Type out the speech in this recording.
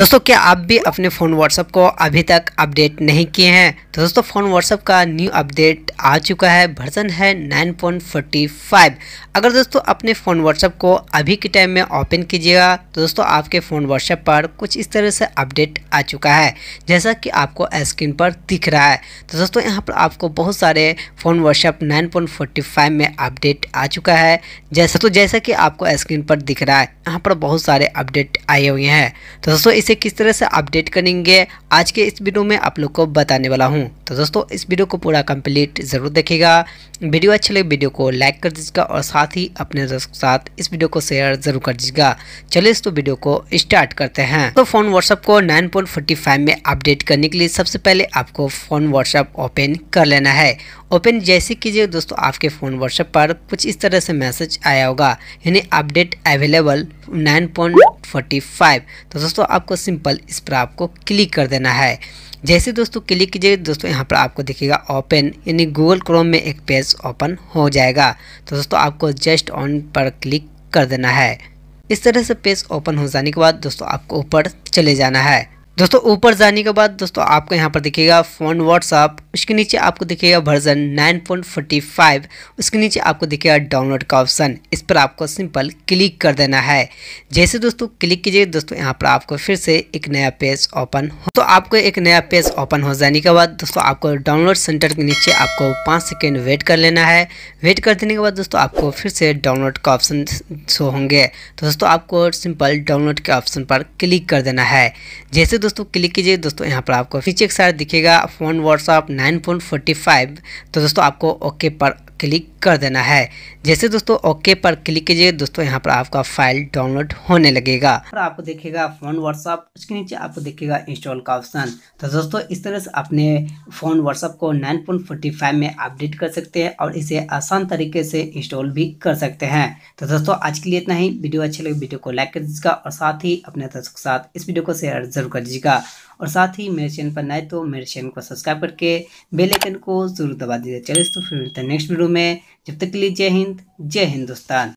दोस्तों क्या आप भी अपने फ़ोन व्हाट्सअप को अभी तक अपडेट नहीं किए हैं तो दोस्तों फ़ोन व्हाट्सअप का न्यू अपडेट आ चुका है वर्जन है 9.45 अगर दोस्तों अपने फ़ोन व्हाट्सअप को अभी के टाइम में ओपन कीजिएगा तो दोस्तों आपके फ़ोन व्हाट्सअप पर कुछ इस तरह से अपडेट आ चुका है जैसा कि आपको स्क्रीन पर दिख रहा है तो दोस्तों यहाँ पर आपको बहुत सारे फ़ोन व्हाट्सअप नाइन में अपडेट आ चुका है जैसा तो जैसा कि आपको स्क्रीन पर दिख रहा है यहाँ पर बहुत सारे अपडेट आए हुए हैं तो दोस्तों इसे किस तरह से अपडेट करेंगे आज के इस वीडियो में आप लोग को बताने वाला हूँ तो दोस्तों इस वीडियो को पूरा कंप्लीट ज़रूर देखेगा वीडियो अच्छे लगे वीडियो को लाइक कर दीजिएगा और साथ ही अपने दोस्तों के साथ इस वीडियो को शेयर जरूर कर दीजिएगा चलिए इस तो वीडियो को स्टार्ट करते हैं तो फ़ोन व्हाट्सअप को 9.45 में अपडेट करने के लिए सबसे पहले आपको फ़ोन व्हाट्सअप ओपन कर लेना है ओपन जैसे कीजिए दोस्तों आपके फ़ोन व्हाट्सएप पर कुछ इस तरह से मैसेज आया होगा यानी अपडेट अवेलेबल 9.45 तो दोस्तों आपको सिंपल इस पर आपको क्लिक कर देना है जैसे दोस्तों क्लिक कीजिए दोस्तों यहाँ पर आपको दिखेगा ओपन यानी गूगल क्रोम में एक पेज ओपन हो जाएगा तो दोस्तों आपको जस्ट ऑन पर क्लिक कर देना है इस तरह से पेज ओपन हो जाने के बाद दोस्तों आपको ऊपर चले जाना है दोस्तों ऊपर जाने के बाद दोस्तों आपको यहाँ पर दिखेगा फ़ोन व्हाट्सअप उसके नीचे आपको दिखेगा वर्जन 9.45 उसके नीचे आपको दिखेगा डाउनलोड का ऑप्शन इस पर आपको सिंपल क्लिक कर देना है जैसे दोस्तों क्लिक कीजिए दोस्तों यहाँ पर आपको फिर से एक नया पेज ओपन हो तो आपको एक नया पेज ओपन हो जाने के बाद दोस्तों आपको डाउनलोड सेंटर के नीचे आपको पाँच सेकेंड वेट कर लेना है वेट कर देने के बाद दोस्तों आपको फिर से डाउनलोड का ऑप्शन शो होंगे तो दोस्तों आपको सिंपल डाउनलोड के ऑप्शन पर क्लिक कर देना है जैसे दोस्तों क्लिक कीजिए दोस्तों यहाँ पर आपको फीचर के साथ दिखेगा phone WhatsApp nine forty five तो दोस्तों आपको ओके पर क्लिक कर देना है जैसे दोस्तों ओके पर क्लिक कीजिए दोस्तों यहाँ पर आपका फाइल डाउनलोड होने लगेगा और आपको देखेगा फ़ोन व्हाट्सअप उसके नीचे आपको देखेगा इंस्टॉल का ऑप्शन तो दोस्तों इस तरह से अपने फ़ोन व्हाट्सअप को 9.45 में अपडेट कर सकते हैं और इसे आसान तरीके से इंस्टॉल भी कर सकते हैं तो दोस्तों आज के लिए इतना ही वीडियो अच्छी लगे वीडियो को लाइक कर दीजिएगा और साथ ही अपने दोस्तों के साथ इस वीडियो को शेयर जरूर कर दीजिएगा और साथ ही मेरे चैनल पर नए तो मेरे चैनल को सब्सक्राइब करके बेलाइकन को जरूर दबा दीजिए चलिए तो फिर नेक्स्ट वीडियो रूम जब तक के लिए जय हिंद जय हिंदुस्तान